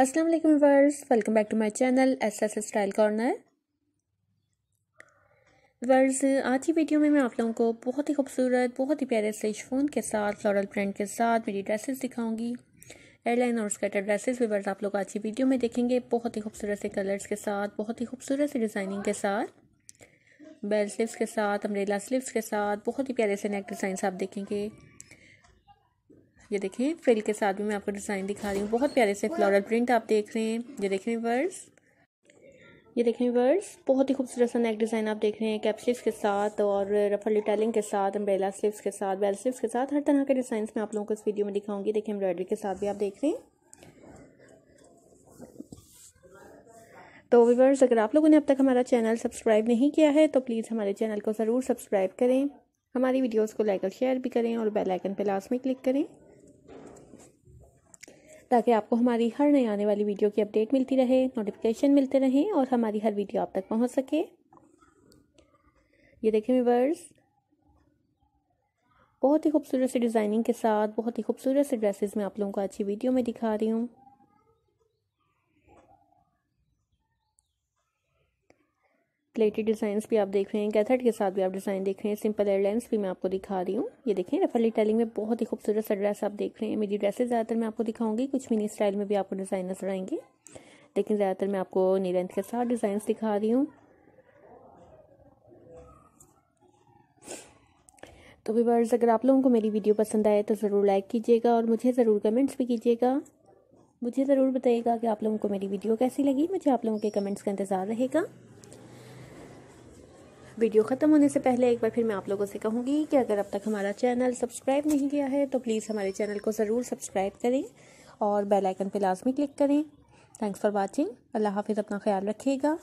अस्सलाम वालेकुम welcome back to my channel S S S style corner वर्स आज की वीडियो में मैं आप लोगों को बहुत ही खूबसूरत बहुत ही प्यारे से फोन के साथ फ्लोरल प्रिंट के साथ मेरी ड्रेसेस दिखाऊंगी एयरलाइन और स्कर्टर ड्रेसेस भी वर्स आप लोग आज की वीडियो में देखेंगे बहुत ही खूबसूरत से कलर्स के साथ बहुत ही खूबसूरत से डिज़ाइनिंग के साथ बेल स्लिप्स के साथ अम्ब्रेला स्लिप्स के साथ बहुत ही प्यारे से नेक डिज़ाइन आप देखेंगे ये देखिए फ्रिल के साथ भी मैं आपको डिज़ाइन दिखा रही हूँ बहुत प्यारे से फ्लोरल प्रिंट आप देख रहे हैं ये देखें वर्स ये देखें वर्स बहुत ही खूबसूरत सा नेक डिज़ाइन आप देख रहे हैं कैप के साथ और रफल डिटेलिंग के साथ अम्ब्रेला स्लीव्स के साथ बेल स्लीव्स के साथ हर तरह के डिज़ाइन मैं आप लोगों को इस वीडियो में दिखाऊंगी देखें एम्ब्रॉयडरी के साथ भी आप देख रहे हैं तो वीवर्स अगर आप लोगों ने अब तक हमारा चैनल सब्सक्राइब नहीं किया है तो प्लीज़ हमारे चैनल को ज़रूर सब्सक्राइब करें हमारी वीडियोस को लाइक और शेयर भी करें और बेल आइकन पर लास्ट में क्लिक करें ताकि आपको हमारी हर नई आने वाली वीडियो की अपडेट मिलती रहे नोटिफिकेशन मिलते रहें और हमारी हर वीडियो आप तक पहुंच सके ये देखें वीवर्स बहुत ही खूबसूरत से डिज़ाइनिंग के साथ बहुत ही खूबसूरत से ड्रेसेस में आप लोगों को अच्छी वीडियो में दिखा रही हूँ प्लेटेड डिजाइन भी आप देख रहे हैं कैथर्ड के साथ भी आप डिज़ाइन देख रहे हैं सिंपल एयरलाइंस भी मैं आपको दिखा रही हूँ ये देखें रफली टेलिंग में बहुत ही खूबसूरत सा ड्रेस आप देख रहे हैं मेरी ड्रेसेस ज़्यादातर मैं आपको दिखाऊंगी कुछ मिनी स्टाइल में भी आपको डिज़ाइन नजर आएंगे लेकिन ज़्यादातर मैं आपको नीलेंथ के साथ डिजाइन दिखा रही हूँ तो वीवर्स अगर आप लोगों को मेरी वीडियो पसंद आए तो ज़रूर लाइक कीजिएगा और मुझे ज़रूर कमेंट्स भी कीजिएगा मुझे ज़रूर बताइएगा कि आप लोगों को मेरी वीडियो कैसी लगी मुझे आप लोगों के कमेंट्स का इंतज़ार रहेगा वीडियो ख़त्म होने से पहले एक बार फिर मैं आप लोगों से कहूँगी कि अगर अब तक हमारा चैनल सब्सक्राइब नहीं किया है तो प्लीज़ हमारे चैनल को ज़रूर सब्सक्राइब करें और बेल आइकन पे लाजमी क्लिक करें थैंक्स फॉर वाचिंग अल्लाह हाफिज़ अपना ख्याल रखिएगा